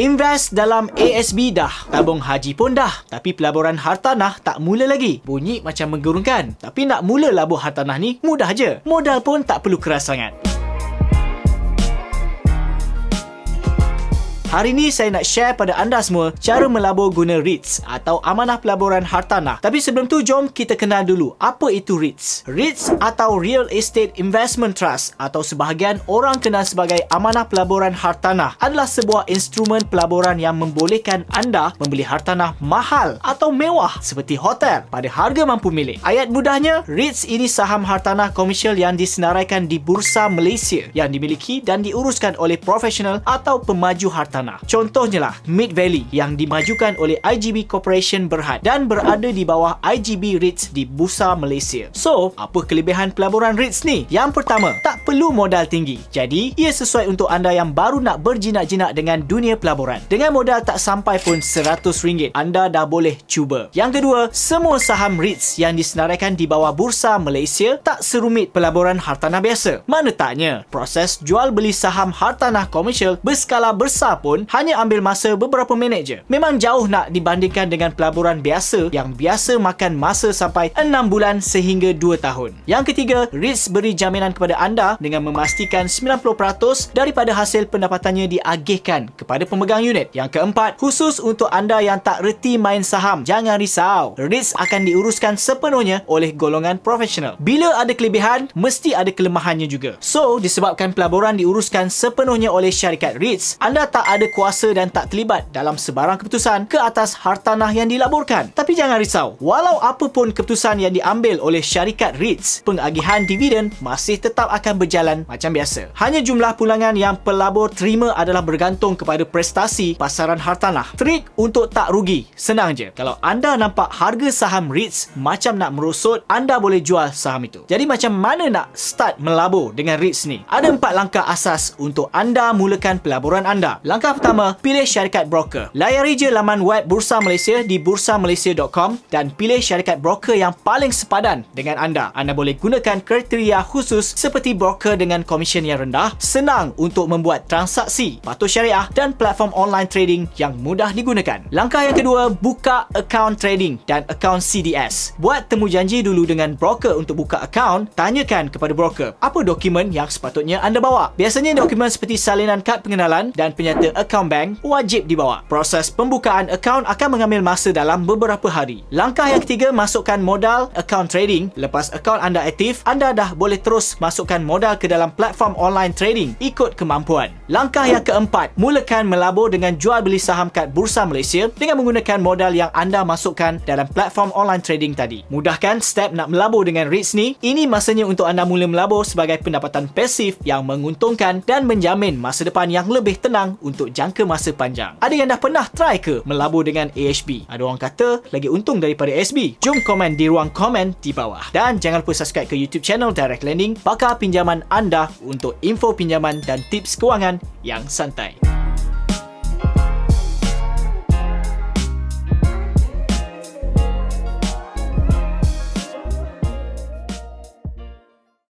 Invest dalam ASB dah. Tabung haji pun dah. Tapi pelaburan hartanah tak mula lagi. Bunyi macam menggurungkan. Tapi nak mula labuh hartanah ni, mudah je. Modal pun tak perlu keras sangat. Hari ini saya nak share pada anda semua cara melabur guna REITs atau Amanah Pelaburan Hartanah. Tapi sebelum tu jom kita kenal dulu apa itu REITs. REITs atau Real Estate Investment Trust atau sebahagian orang kenal sebagai Amanah Pelaburan Hartanah adalah sebuah instrumen pelaburan yang membolehkan anda membeli hartanah mahal atau mewah seperti hotel pada harga mampu milik. Ayat mudahnya, REITs ini saham hartanah komersial yang disenaraikan di Bursa Malaysia yang dimiliki dan diuruskan oleh profesional atau pemaju hartanah sana. Contohnya lah Mid Valley yang dimajukan oleh IGB Corporation Berhad dan berada di bawah IGB REITs di Bursa Malaysia. So, apa kelebihan pelaburan REITs ni? Yang pertama, tak perlu modal tinggi. Jadi, ia sesuai untuk anda yang baru nak berjinak-jinak dengan dunia pelaburan. Dengan modal tak sampai pun RM100, anda dah boleh cuba. Yang kedua, semua saham REITs yang disenaraikan di bawah Bursa Malaysia tak serumit pelaburan hartanah biasa. Mana taknya, proses jual beli saham hartanah komersial berskala besar pun pun hanya ambil masa beberapa minit je. Memang jauh nak dibandingkan dengan pelaburan biasa yang biasa makan masa sampai 6 bulan sehingga 2 tahun. Yang ketiga, REITs beri jaminan kepada anda dengan memastikan 90% daripada hasil pendapatannya diagihkan kepada pemegang unit. Yang keempat, khusus untuk anda yang tak reti main saham, jangan risau. REITs akan diuruskan sepenuhnya oleh golongan profesional. Bila ada kelebihan, mesti ada kelemahannya juga. So, disebabkan pelaburan diuruskan sepenuhnya oleh syarikat REITs, anda tak ada ada kuasa dan tak terlibat dalam sebarang keputusan ke atas hartanah yang dilaburkan. Tapi jangan risau, walau apapun keputusan yang diambil oleh syarikat REITs, pengagihan dividen masih tetap akan berjalan macam biasa. Hanya jumlah pulangan yang pelabur terima adalah bergantung kepada prestasi pasaran hartanah. Trik untuk tak rugi, senang je. Kalau anda nampak harga saham REITs macam nak merosot, anda boleh jual saham itu. Jadi macam mana nak start melabur dengan REITs ni? Ada empat langkah asas untuk anda mulakan pelaburan anda. Langkah Langkah pertama, pilih syarikat broker. Layari je laman web Bursa Malaysia di bursamalaysia.com dan pilih syarikat broker yang paling sepadan dengan anda. Anda boleh gunakan kriteria khusus seperti broker dengan komisen yang rendah, senang untuk membuat transaksi, patuh syariah dan platform online trading yang mudah digunakan. Langkah yang kedua, buka akaun trading dan akaun CDS. Buat temu janji dulu dengan broker untuk buka akaun, tanyakan kepada broker apa dokumen yang sepatutnya anda bawa. Biasanya dokumen seperti salinan kad pengenalan dan penyata akaun bank wajib dibawa. Proses pembukaan akaun akan mengambil masa dalam beberapa hari. Langkah yang ketiga, masukkan modal akaun trading. Lepas akaun anda aktif, anda dah boleh terus masukkan modal ke dalam platform online trading ikut kemampuan. Langkah yang keempat, mulakan melabur dengan jual beli saham kat Bursa Malaysia dengan menggunakan modal yang anda masukkan dalam platform online trading tadi. Mudahkan step nak melabur dengan REITs ni? Ini masanya untuk anda mula melabur sebagai pendapatan pasif yang menguntungkan dan menjamin masa depan yang lebih tenang untuk untuk jangka masa panjang. Ada yang dah pernah try ke melabur dengan AHB? Ada orang kata lagi untung daripada SB? Jom komen di ruang komen di bawah. Dan jangan lupa subscribe ke YouTube channel Direct Lending, pakar pinjaman anda untuk info pinjaman dan tips kewangan yang santai.